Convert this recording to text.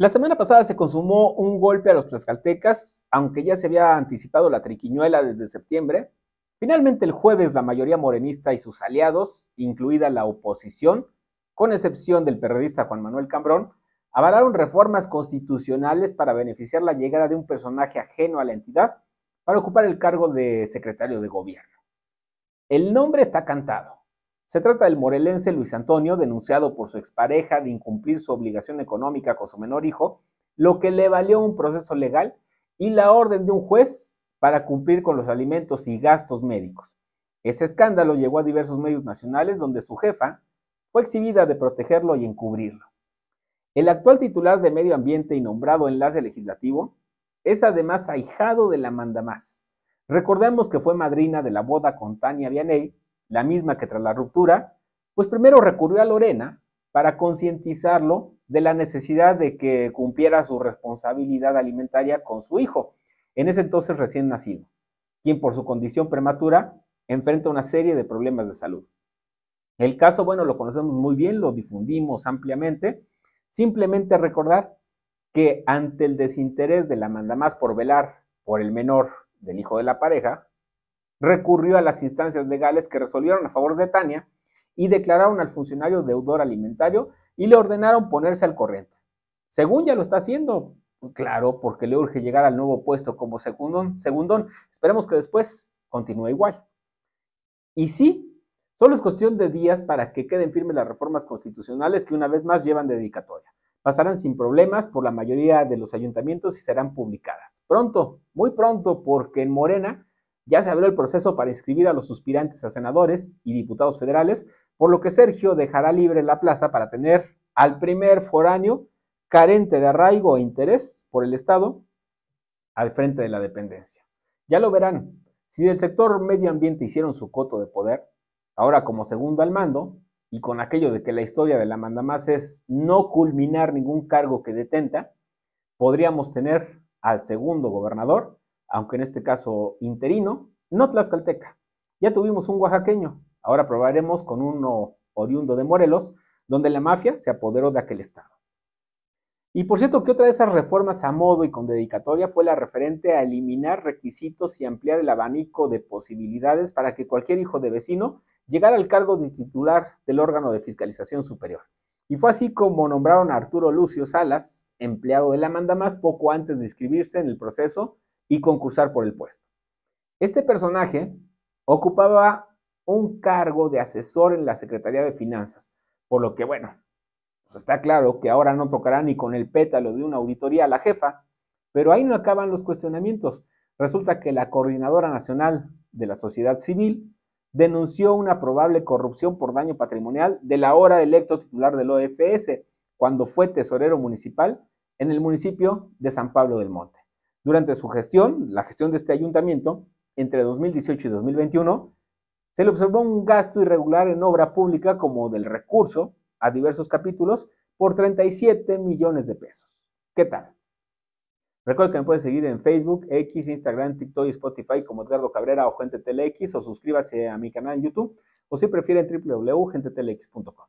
La semana pasada se consumó un golpe a los tlaxcaltecas, aunque ya se había anticipado la triquiñuela desde septiembre. Finalmente el jueves la mayoría morenista y sus aliados, incluida la oposición, con excepción del periodista Juan Manuel Cambrón, avalaron reformas constitucionales para beneficiar la llegada de un personaje ajeno a la entidad para ocupar el cargo de secretario de gobierno. El nombre está cantado, se trata del morelense Luis Antonio, denunciado por su expareja de incumplir su obligación económica con su menor hijo, lo que le valió un proceso legal y la orden de un juez para cumplir con los alimentos y gastos médicos. Ese escándalo llegó a diversos medios nacionales donde su jefa fue exhibida de protegerlo y encubrirlo. El actual titular de Medio Ambiente y nombrado enlace legislativo es además ahijado de la mandamás. Recordemos que fue madrina de la boda con Tania Vianey, la misma que tras la ruptura, pues primero recurrió a Lorena para concientizarlo de la necesidad de que cumpliera su responsabilidad alimentaria con su hijo, en ese entonces recién nacido, quien por su condición prematura enfrenta una serie de problemas de salud. El caso, bueno, lo conocemos muy bien, lo difundimos ampliamente. Simplemente recordar que ante el desinterés de la mandamás por velar por el menor del hijo de la pareja, recurrió a las instancias legales que resolvieron a favor de Tania y declararon al funcionario deudor alimentario y le ordenaron ponerse al corriente. Según ya lo está haciendo, pues claro, porque le urge llegar al nuevo puesto como segundón. segundón. Esperemos que después continúe igual. Y sí, solo es cuestión de días para que queden firmes las reformas constitucionales que una vez más llevan de dedicatoria. Pasarán sin problemas por la mayoría de los ayuntamientos y serán publicadas. Pronto, muy pronto, porque en Morena ya se abrió el proceso para inscribir a los suspirantes a senadores y diputados federales, por lo que Sergio dejará libre la plaza para tener al primer foráneo carente de arraigo e interés por el Estado al frente de la dependencia. Ya lo verán, si del sector medio ambiente hicieron su coto de poder, ahora como segundo al mando, y con aquello de que la historia de la mandamás es no culminar ningún cargo que detenta, podríamos tener al segundo gobernador aunque en este caso interino, no tlaxcalteca. Ya tuvimos un oaxaqueño, ahora probaremos con uno oriundo de Morelos, donde la mafia se apoderó de aquel estado. Y por cierto que otra de esas reformas a modo y con dedicatoria fue la referente a eliminar requisitos y ampliar el abanico de posibilidades para que cualquier hijo de vecino llegara al cargo de titular del órgano de fiscalización superior. Y fue así como nombraron a Arturo Lucio Salas, empleado de la Mandamás, poco antes de inscribirse en el proceso y concursar por el puesto. Este personaje ocupaba un cargo de asesor en la Secretaría de Finanzas, por lo que, bueno, pues está claro que ahora no tocará ni con el pétalo de una auditoría a la jefa, pero ahí no acaban los cuestionamientos. Resulta que la Coordinadora Nacional de la Sociedad Civil denunció una probable corrupción por daño patrimonial de la hora electo titular del OFS, cuando fue tesorero municipal en el municipio de San Pablo del Monte. Durante su gestión, la gestión de este ayuntamiento, entre 2018 y 2021, se le observó un gasto irregular en obra pública como del recurso a diversos capítulos por 37 millones de pesos. ¿Qué tal? Recuerda que me puedes seguir en Facebook, X, Instagram, TikTok y Spotify como Edgardo Cabrera o Gente TeleX o suscríbase a mi canal en YouTube o si prefieren www.genteTeleX.com.